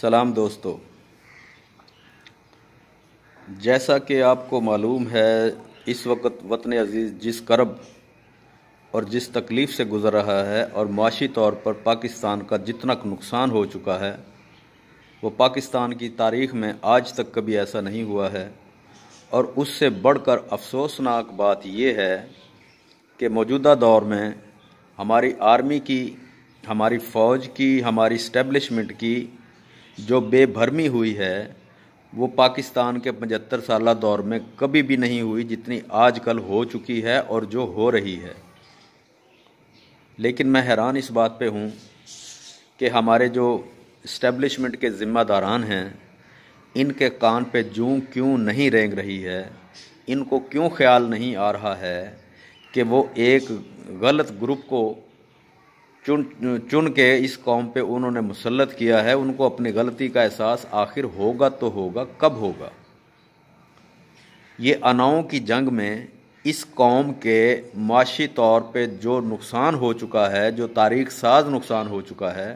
सलाम दोस्तों जैसा कि आपको मालूम है इस वक्त वतन अजीज़ जिस करब और जिस तकलीफ़ से गुज़र रहा है और माशी तौर पर पाकिस्तान का जितना नुकसान हो चुका है वो पाकिस्तान की तारीख में आज तक कभी ऐसा नहीं हुआ है और उससे बढ़कर अफसोसनाक बात यह है कि मौजूदा दौर में हमारी आर्मी की हमारी फ़ौज की हमारी स्टैब्लिशमेंट की जो बेभरमी हुई है वो पाकिस्तान के पचहत्तर साल दौर में कभी भी नहीं हुई जितनी आजकल हो चुकी है और जो हो रही है लेकिन मैं हैरान इस बात पे हूँ कि हमारे जो इस्टेब्लिशमेंट के ज़िम्मेदारान हैं इनके कान पे जूं क्यों नहीं रेंग रही है इनको क्यों ख्याल नहीं आ रहा है कि वो एक गलत ग्रुप को चुन चुन के इस कौम पे उन्होंने मुसलत किया है उनको अपनी गलती का एहसास आखिर होगा तो होगा कब होगा ये अनाओं की जंग में इस कौम के माशी तौर पे जो नुकसान हो चुका है जो तारीख साज नुकसान हो चुका है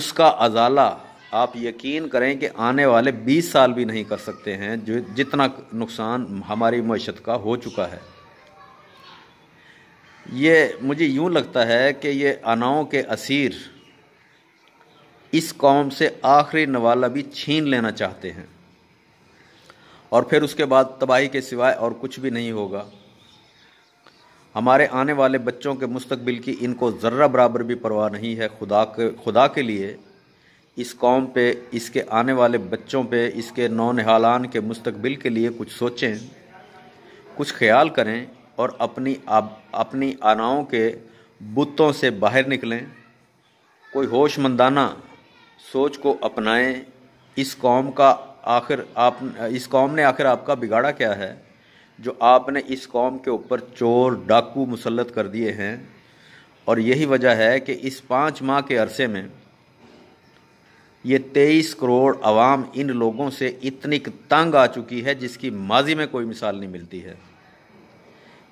उसका अजाला आप यकीन करें कि आने वाले 20 साल भी नहीं कर सकते हैं जो जितना नुकसान हमारी मीशत का हो चुका है ये मुझे यूँ लगता है कि ये अनाओं के असीर इस कौम से आखिरी नवाला भी छीन लेना चाहते हैं और फिर उसके बाद तबाही के सिवाय और कुछ भी नहीं होगा हमारे आने वाले बच्चों के मुस्तबिल की इनको ज़र्रा बराबर भी परवाह नहीं है खुदा के खुदा के लिए इस कौम पे इसके आने वाले बच्चों पे इसके नौनहालान के मुस्तबिल के लिए कुछ सोचें कुछ ख्याल करें और अपनी आप अपनी आनाओं के बुतों से बाहर निकलें कोई होशमंदाना सोच को अपनाएं इस कौम का आखिर आप इस कौम ने आखिर आपका बिगाड़ा क्या है जो आपने इस कौम के ऊपर चोर डाकू मुसलत कर दिए हैं और यही वजह है कि इस पाँच माह के अरसे में ये तेईस करोड़ आवाम इन लोगों से इतनी तंग आ चुकी है जिसकी माजी में कोई मिसाल नहीं मिलती है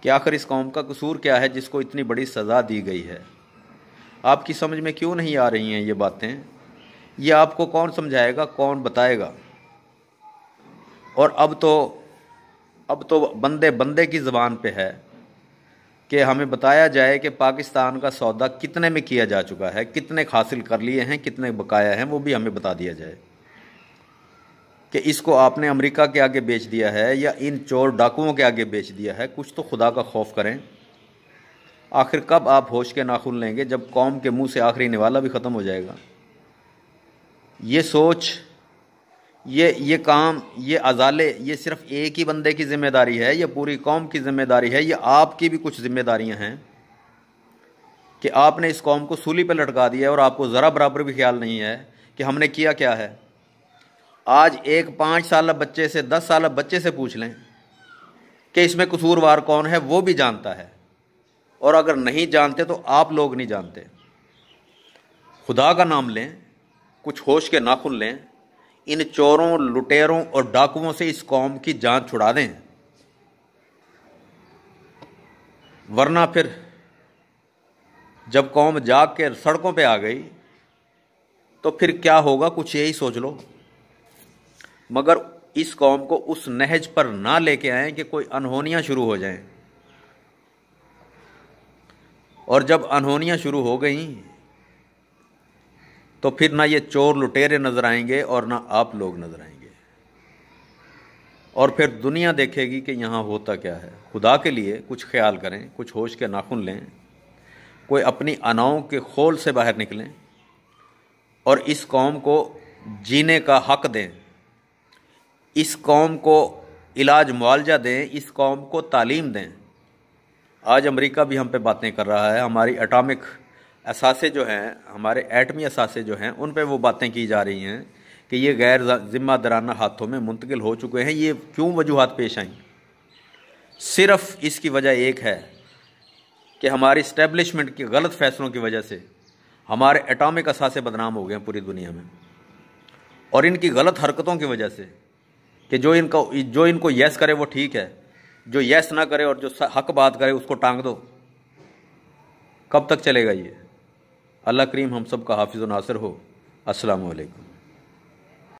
कि आखिर इस कौम का कसूर क्या है जिसको इतनी बड़ी सज़ा दी गई है आपकी समझ में क्यों नहीं आ रही हैं ये बातें ये आपको कौन समझाएगा कौन बताएगा और अब तो अब तो बंदे बंदे की ज़बान पे है कि हमें बताया जाए कि पाकिस्तान का सौदा कितने में किया जा चुका है कितने हासिल कर लिए हैं कितने बकाया हैं वो भी हमें बता दिया जाए कि इसको आपने अमेरिका के आगे बेच दिया है या इन चोर डाकुओं के आगे बेच दिया है कुछ तो खुदा का खौफ करें आखिर कब आप होश के नाखून लेंगे जब कौम के मुंह से आखिरी निवाला भी ख़त्म हो जाएगा ये सोच ये ये काम ये अजाले ये सिर्फ एक ही बंदे की ज़िम्मेदारी है या पूरी कौम की ज़िम्मेदारी है या आपकी भी कुछ ज़िम्मेदारियां हैं कि आपने इस कौम को सूली पर लटका दिया है और आपको ज़रा बराबर भी ख्याल नहीं है कि हमने किया क्या है आज एक पाँच साल बच्चे से दस साल बच्चे से पूछ लें कि इसमें कसूरवार कौन है वो भी जानता है और अगर नहीं जानते तो आप लोग नहीं जानते खुदा का नाम लें कुछ होश के नाखुन लें इन चोरों लुटेरों और डाकुओं से इस कौम की जान छुड़ा दें वरना फिर जब कौम जाग के सड़कों पे आ गई तो फिर क्या होगा कुछ यही सोच लो मगर इस कौम को उस नहज पर ना लेके आए कि कोई अनहोनियाँ शुरू हो जाएं और जब अनहोनियाँ शुरू हो गई तो फिर ना ये चोर लुटेरे नज़र आएंगे और ना आप लोग नज़र आएंगे और फिर दुनिया देखेगी कि यहाँ होता क्या है खुदा के लिए कुछ ख्याल करें कुछ होश के नाखून लें कोई अपनी अनाओं के खोल से बाहर निकलें और इस कौम को जीने का हक दें इस कौम को इलाज मुआवजा दें इस कौम को तालीम दें आज अमेरिका भी हम पे बातें कर रहा है हमारी एटॉमिक असासे जो हैं हमारे एटमी असासे जो हैं उन पे वो बातें की जा रही हैं कि ये गैर ज़िम्मा दराना हाथों में मुंतकिल हो चुके हैं ये क्यों वजूहत पेश आई सिर्फ इसकी वजह एक है कि हमारी इस्टेबलिशमेंट के गलत फ़ैसलों की वजह से हमारे एटॉमिक असासे बदनाम हो गए हैं पूरी दुनिया में और इनकी गलत हरकतों की वजह से कि जो इनका जो इनको यस करे वो ठीक है जो यस ना करे और जो हक बात करे उसको टांग दो कब तक चलेगा ये अल्लाह करीम हम सब का हाफिज़ नासर हो अस्सलाम वालेकुम